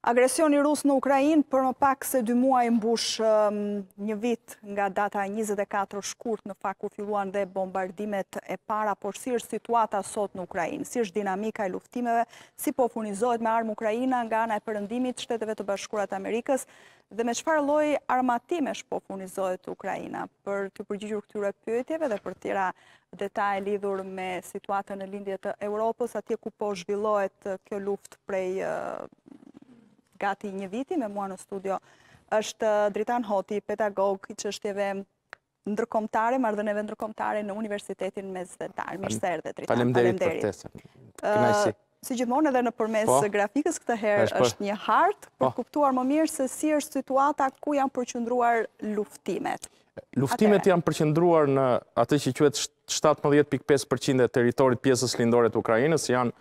Agresioni rusë në Ukrajin për më pak se dy muaj mbush um, një vit nga data 24 shkurt në ku filluan dhe bombardimet e para, por si është situata sot në Ukrajin, si është dinamika e luftimeve, si po funizohet me armë Ukrajina nga ana e përëndimit shteteve të bashkurat Amerikës dhe me qëfar loj armatimesh po funizohet Ukrajina për të përgjigjur këtyre pyetjeve dhe për tira detaj lidhur me situatën e lindjet e Europës, atje ku po zhvillohet kjo luft prej uh, gati një viti me mua në studio është Dritan Hoti, pedagog, që është edhe ndërkomtare, mardhëneve ndërkomtare në Universitetin Mezvedar. Zvetar, Mishter dhe Dritan. Palem derit për tese. Si gjithmonë edhe në përmes po. grafikës këtë herë është po. një hartë për po. kuptuar më mirë se si është situata ku janë përqëndruar luftimet. Luftimet janë përqëndruar në atë që qëhet 17.5% e teritorit pjesës lindore të Ukrajinës, janë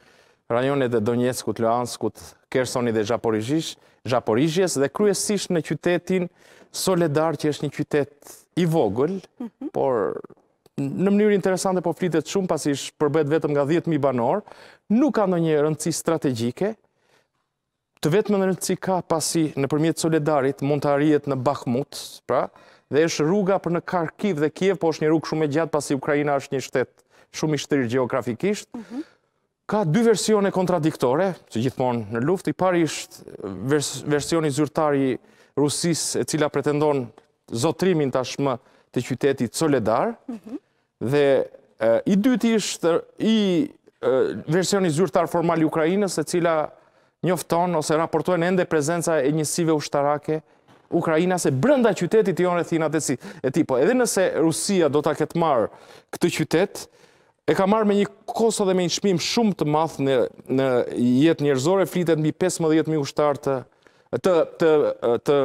rajonet e Donjeskut, Luanskut, Kersoni dhe Zhaporizhjes, dhe kryesisht në qytetin Soledar, që është një qytet i vogël, mhm. por në mënyrë interesante po flitet shumë, pasi ish përbet vetëm nga 10.000 banor, nuk ka në një rëndësi strategjike, të vetëm në rëndësi ka pasi në përmjet Soledarit, mund të arjet në Bakhmut, pra, dhe është rruga për në Karkiv dhe Kiev, po është një rrugë shumë e gjatë, pasi Ukrajina është një shtetë shumë i shtërirë geografikishtë, mhm. Ka dy versione kontradiktore, që gjithmonë në luft, i pari ishtë versioni zyrtari Rusis, e cila pretendon zotrimin tashmë të qytetit Soledar, mhm. dhe i dyti ishtë i versioni zyrtar formali Ukrajinës, e cila njofton ose raportojnë ende prezenca e njësive ushtarake Ukrajina se brënda qytetit i onë e thina të si. E tipo, edhe nëse Rusia do të këtë marë këtë qytetë, e ka marrë me një kosa dhe me një shmim shumë të mathë në, në jetë njërzore, flitet mbi 15.000 ushtarë të, të, të,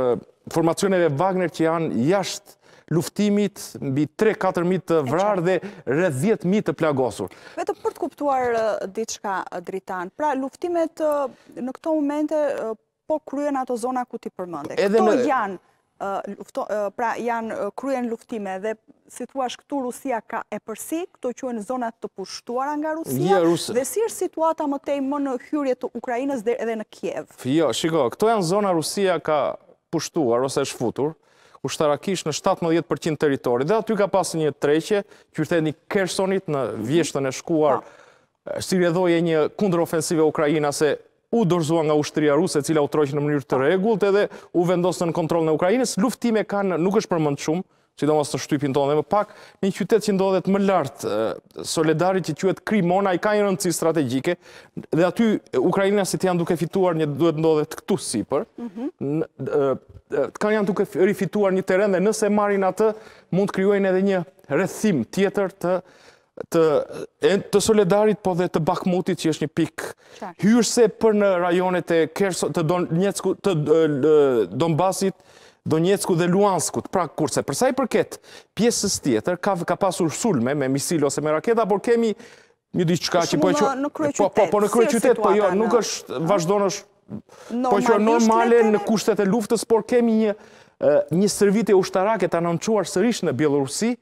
formacioneve Wagner që janë jashtë luftimit mbi 3-4.000 të vrarë dhe rrë 10.000 të plagosur. Vetëm për të kuptuar diçka dritan, pra luftimet në këto momente po kryen ato zona ku ti përmënde. Këto janë pra janë kryen luftime dhe si këtu Rusia ka e përsi, këto quen zonat të pushtuara nga Rusia, dhe si është situata më tej më në hyrje të Ukrajinës dhe edhe në Kjev? Jo, shiko, këto janë zona Rusia ka pushtuar ose është futur, shtarakish në 17% teritori, dhe aty ka pasë një treqe, një Kersonit në mhm. vjeshtën e shkuar, po. si e një kundër ofensive Ukrajina se u dorzua nga ushtëria ruse, cila u troqë në mënyrë të regullt edhe u vendosë në kontrol në Ukrajinës. Luftime kanë nuk është për mëndë shumë, që i do mështë të shtypin tonë dhe më pak, një qytet që ndodhet më lartë, solidari që qëhet krimona, i ka një rëndësi strategike, dhe aty Ukrajinës si të janë duke fituar një duhet ndodhet këtu si për, mhm. kanë janë duke rifituar një teren dhe nëse marin atë, mund të kryojnë edhe një rëthim tjetër të të Solidarit po dhe të Bakmutit që është një pik. hyrse për në rajonet e Kerson, të Donbasit, Donjecku dhe Luanskut, pra kurse, përsa i përket pjesës tjetër, ka pasur sulme me misil ose me raketa, por kemi një di qëka që... Shumë po në krye qytet, po, po, po jo, nuk është vazhdojnë është... Po që normale në kushtet e luftës, por kemi një sërvit e ushtarake të anonquar sërish në Bielorusi,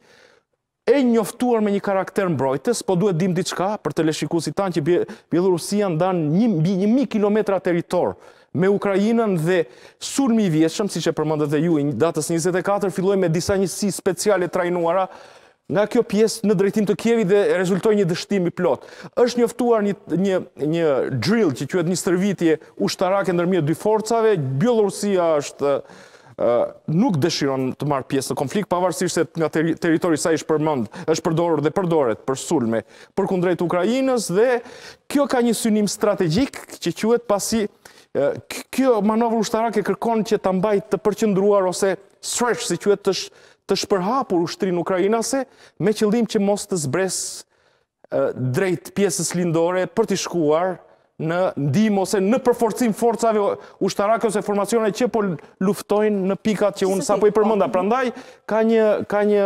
e njoftuar me një karakter mbrojtës, po duhet dim diçka për të leshikusit tanë që Bielorusia ndanë një një mi kilometra teritor me Ukrajinën dhe surmi i vjeshëm, si që përmëndë dhe ju i datës 24, filloj me disa njësi speciale trajnuara nga kjo pjesë në drejtim të kjevi dhe rezultoj një dështimi plot. Êshtë njoftuar një drill që që edhe një stërvitje ushtarake nërmjet dy forcave, Bielorusia është nuk dëshiron të marrë pjesë në konflikt, pavarësisht se nga teritori sa ishë përmënd, është përdorur dhe përdoret për sulme, për kundrejt Ukrajinës, dhe kjo ka një synim strategjik që quet pasi kjo manovër ushtarake kërkon që të mbajt të përqëndruar ose stretch, si quet të, të shpërhapur ushtrin Ukrajinase, me qëllim që mos të zbres drejt pjesës lindore për të shkuar në ndim ose në përforcim forcave ushtarake ose formacione që po luftojnë në pikat që unë sa po i përmënda. Pra ndaj, ka një, ka një,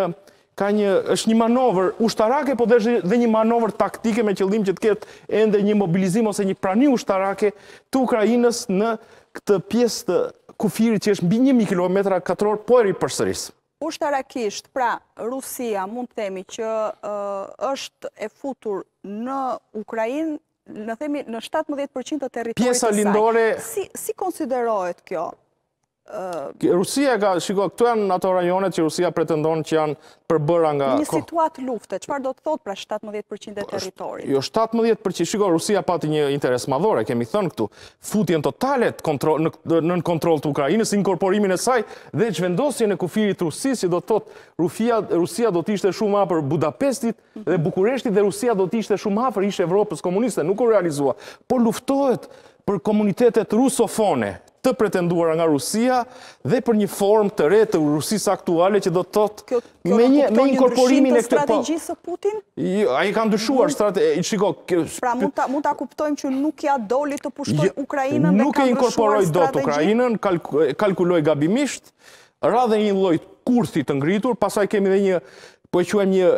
ka një, është një manover ushtarake, po dhe, dhe një manovër taktike me qëllim që të ketë ende një mobilizim ose një prani ushtarake të Ukrajinës në këtë pjesë të kufirit që është mbi një mikë kilometra katëror, po e ri përsëris. Ushtarakisht, pra, Rusia mund të themi që është e futur në Ukrajinë në themi, në 17% të territorit të saj. Pjesa lindore... Si konsiderohet kjo? Rusia ka, shiko, këtu janë në ato rajonet që Rusia pretendon që janë përbëra nga... Një situatë lufte, qëpar do të thotë pra 17% e po, teritorit? Jo, 17%, shiko, Rusia pati një interes madhore, kemi thënë këtu, futjen totalet në kontrol të Ukrajinës, inkorporimin e saj, dhe që vendosje në kufirit Rusi, si do të thotë, Rusia do të ishte shumë ma Budapestit dhe mhm. Bukureshtit, dhe Rusia do të ishte shumë ma ishe Evropës komuniste, nuk u realizua, por luftohet për komunitetet rusofone, të pretenduara nga Rusia dhe për një form të re të Rusisë aktuale që do të thotë me një me inkorporimin e këtij po- strategjisë së Putin? Jo, ai ka ndryshuar strategji, shiko. Pra mund ta mund ta kuptojmë që nuk ja doli të pushtoj Ukrainën me Nuk e inkorporoi dot Ukrainën, kalkuloi gabimisht, ra një lloj kursi të ngritur, pasaj kemi dhe një po e quajmë një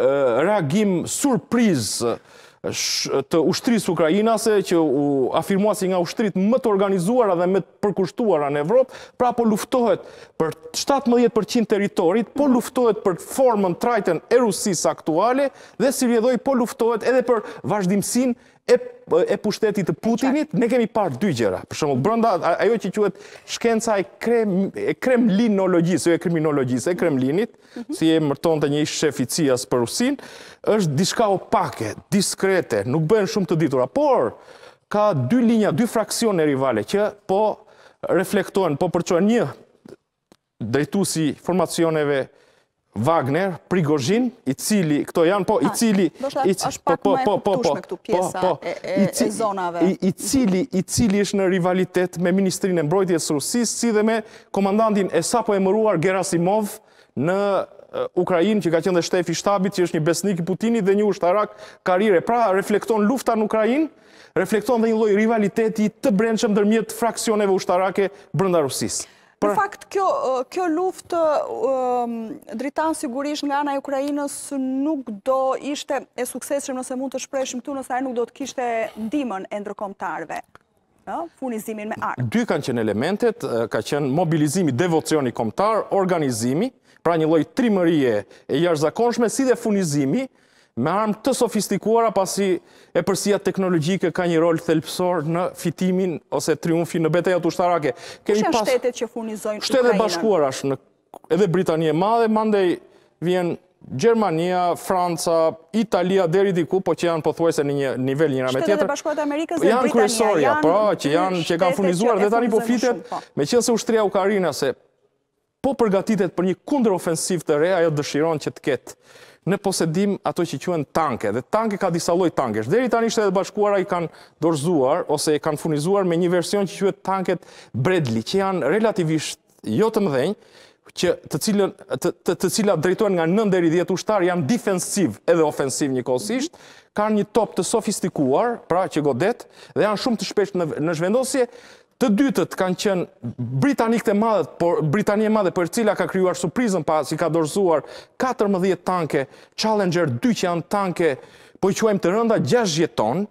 reagim surprizë të ushtrisë Ukrajinase, që u afirmua si nga ushtrit më të organizuara dhe më të përkushtuara në Evropë, pra po luftohet për 17% teritorit, po luftohet për formën trajten e Rusisë aktuale, dhe si rjedhoj po luftohet edhe për vazhdimësin e pushtetit të Putinit, ne kemi parë dy gjera. Për shumë, brënda, ajo që quet shkenca e kremlinologjisë, e kriminologjisë, e kremlinit, mhm. si e mërton të një shëficijas për rusin, është diska opake, diskrete, nuk bëhen shumë të ditura, por ka dy linja, dy fraksion e rivale, që po reflektojnë, po përqojnë një drejtu si formacioneve Wagner, Prigozhin, i cili, këto janë, po, i cili... është po, pak po, më e kuptush me këtu I cili, i cili është në rivalitet me Ministrinë e Mbrojtje së Rusis, si dhe me komandantin e sapo e mëruar Gerasimov në Ukrajin, që ka qenë dhe shtefi shtabit, që është një besnik i Putini dhe një ushtarak karire. Pra, reflekton lufta në Ukrajin, reflekton dhe një loj rivaliteti të brendshëm dërmjet fraksioneve ushtarake brënda Rusisë. Në fakt, kjo luftë dritanë sigurisht nga anaj Ukrajinës nuk do ishte e sukseshëm nëse mund të shpreshëm këtu nësaj nuk do të kishte ndimën e ndërkomtarve. Funizimin me arë. Dy kanë qenë elementet, ka qenë mobilizimi, devocioni komtar, organizimi, pra një lojtë trimërie e jarëzakonshme, si dhe funizimi, me armë të sofistikuara pasi e përsia teknologjike ka një rol thelpsor në fitimin ose triumfi në betejat ushtarake. Kemi Kushen pas... shtetet që furnizojnë Ukrajinën? Shtetet bashkuar ashtë në edhe Britanije madhe, mandej vjen Gjermania, Franca, Italia, deri diku, po që janë pothuajse në një nivel njëra me tjetër. Shtetet e Bashkuara Amerikës dhe Britania janë kërësoria, pra, që janë që kanë furnizuar dhe tani po flitet, po. se ushtria Ukrainase po përgatitet për një kundër ofensiv të re, ajo dëshiron që të ketë në posedim ato që quen tanke. Dhe tanke ka disa loj tanke. Deri tani shtetet bashkuara i kanë dorzuar ose i kanë funizuar me një version që quen tanket Bradley, që janë relativisht jo të mëdhenjë, që të, cilën, të, të, drejtojnë nga 9 deri 10 ushtarë janë defensiv edhe ofensiv një kosisht, kanë një top të sofistikuar, pra që godet, dhe janë shumë të shpesht në, në zhvendosje, Të dytët kanë qenë Britanik të madhe, por Britani e madhe për cila ka kryuar surprizën pa si ka dorzuar 14 tanke, Challenger 2 që janë tanke, po i quajmë të rënda 60 tonë,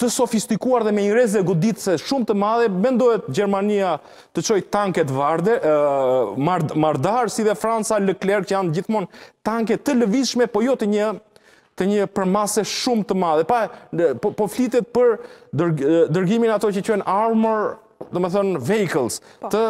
të sofistikuar dhe me një reze goditëse shumë të madhe, bendojët Gjermania të qoj tanket varde, Mardar, si dhe Franca, Leclerc, që janë gjithmonë tanket të lëvishme, po jo të një të një përmase shumë të madhe. Po, po flitet për dërgimin ato që qënë armor dhe më thënë vehicles, po. të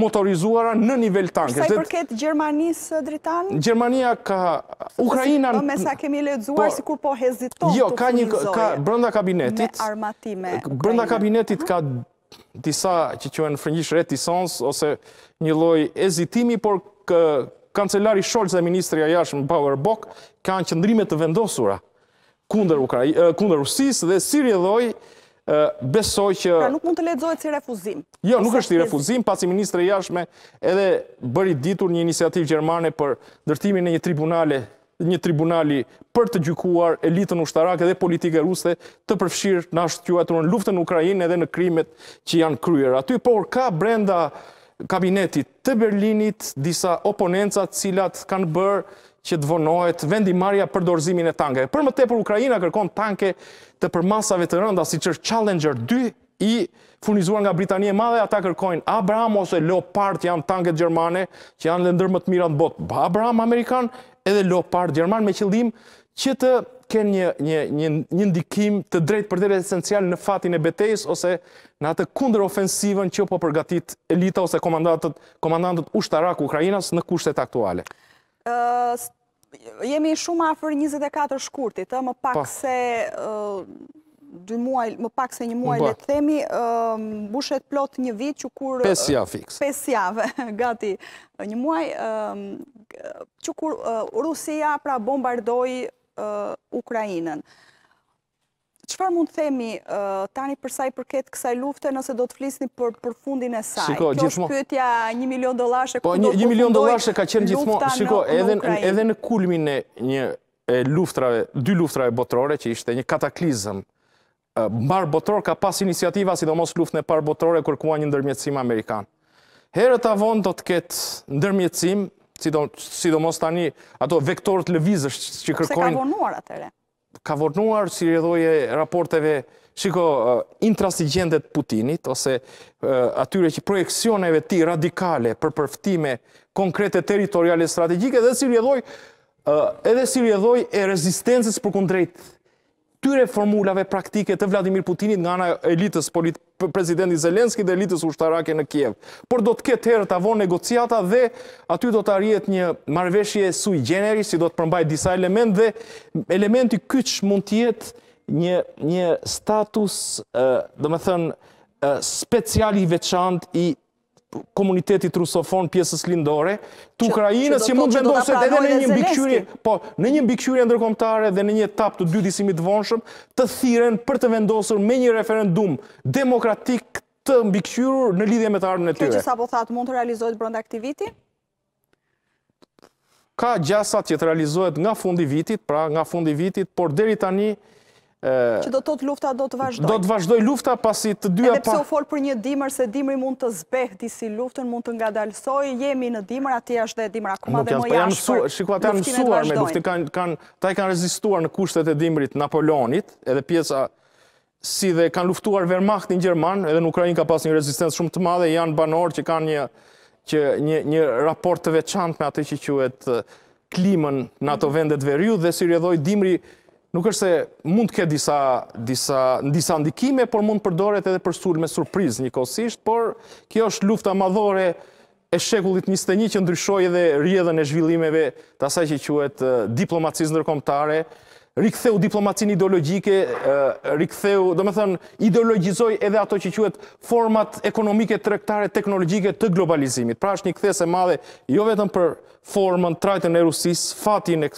motorizuara në nivel tankës. i përket Gjermanisë dritan? Gjermania ka... Po, Ukrajina... Me sa kemi ledzuar, po, si kur po heziton jo, të funizoje. Jo, ka brënda kabinetit... Me armatime. Brënda kabinetit ka disa që qënë frëngjish retisans, ose një loj ezitimi, por kancelari Scholz dhe Ministri Ajash në ka kanë qëndrimet të vendosura kunder Rusis dhe si dhoj besoj që... Pra nuk mund të ledzojt si refuzim. Jo, nuk është si refuzim, pasi Ministre Jashme edhe bëri ditur një inisiativ Gjermane për dërtimin e një tribunale një tribunali për të gjykuar elitën ushtarake dhe politike ruste të përfshirë në ashtë tjuaturën luftën në Ukrajinë edhe në krimet që janë kryer. Aty por ka brenda kabinetit të Berlinit disa oponenca cilat kanë bërë që të vonohet vendi marja për dorëzimin e tankeve. Për më tepër Ukraina kërkon tanke të përmasave të rënda si që është Challenger 2 i furnizuar nga Britanie Madhe, ata kërkojnë Abraham ose Leopard janë tanket Gjermane që janë dhe më të mirat botë. Abraham Amerikan edhe Leopard Gjerman me qëllim që të kënë një ndikim të drejt për esencial në fatin e betejës ose në atë kunder ofensivën që po përgatit elita ose komandantët ushtarak Ukrajinas në kushtet aktuale jemi shumë afer 24 shkurtit, më pak po. se më pak se një muaj le të themi, bushet plot një vit që kur... Pesja fix. Pesja, gati. Një muaj që kur Rusia pra bombardoj Ukrajinën. Qëpar mund të themi tani përsa i përket kësaj lufte nëse do të flisni për fundin e saj? Kjo është pëtja një milion dolashe ku po, do të fundoj lufta në Po, një milion dolashe ka qenë gjithmonë, edhe në kulmin e një luftrave, dy luftrave botërore, që ishte një kataklizëm, marë botror ka pas iniciativa, si do mos luft në parë botërore, kërkua një ndërmjetësim Amerikanë. Herët avon do të ketë ndërmjetësim, si do mos tani ato vektorët lëvizës që kërkojnë... Se ka vonuar atëre? ka vërnuar si rjedhoje raporteve shiko uh, eh, të Putinit ose eh, atyre që projekcioneve ti radikale për përftime konkrete teritoriale strategjike dhe si rjedhoj eh, edhe si rjedhoj e rezistencës për kundrejt tyre formulave praktike të Vladimir Putinit nga ana elitës politike presidenti Zelenski dhe elitës ushtarake në Kiev. Por do të ketë herë të avon negociata dhe aty do të arjet një marveshje sui generi, si do të përmbaj disa element dhe elementi kyç mund të jetë një një status, dhe me thënë, speciali veçant i komunitetit rusofon pjesës lindore, të Ukrajinës që mund të edhe në një mbikëqyrje, po në një mbikëqyrje ndërkombëtare dhe në një etapë të dytë disimit të vonshëm, të thiren për të vendosur me një referendum demokratik të mbikëqyrur në lidhje me të ardhën e tyre. Kjo që po thatë mund të realizohet brenda këtij viti? Ka gjasa që të realizohet nga fundi vitit, pra nga fundi vitit, por deri tani Që do të të lufta do të vazhdoj? Do të vazhdoj lufta pasi të dyja pa... Edhe pse u folë për një dimër, se dimëri mund të zbeh disi luftën, mund të nga dalsoj, jemi në dimër, ati është dhe dimër akuma dhe më jashpër. Janë mësuar, shikua, të janë mësuar me lufti, ta i kanë rezistuar në kushtet e dimërit Napoleonit, edhe pjesa si dhe kanë luftuar Wehrmacht në Gjerman, edhe në Ukrajin ka pas një rezistencë shumë të madhe, janë banor që kanë një, një, një raport të veçant me atë që quet klimën në ato vendet veriu dhe si rjedhoj dimri nuk është se mund të ketë disa, disa, disa ndikime, por mund përdoret edhe për sulme surpriz një kosisht, por kjo është lufta madhore e shekullit 21 që ndryshoj edhe rjedhën e zhvillimeve të asaj që quet uh, diplomacisë nërkomtare, riktheu diplomacin ideologjike, riktheu, do me thënë, ideologizoj edhe ato që quet format ekonomike, trektare, teknologjike të globalizimit. Pra është një e madhe, jo vetëm për formën, trajtën e Rusis, fatin e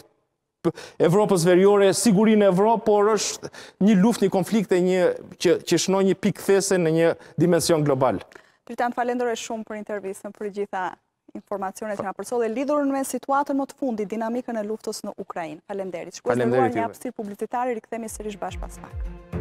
Evropës veriore, sigurin e Evropë, por është një luft, një konflikt e një që shënoj një pikë these në një dimension global. Tritan, falendore shumë për intervjisë për gjitha informacionet nga përso dhe lidhur në me situatën më të fundi dinamikën e luftës në Ukrajin. Falenderi, që kështë një apësir publicitari, rikëthemi sërish bashkë pas faktë.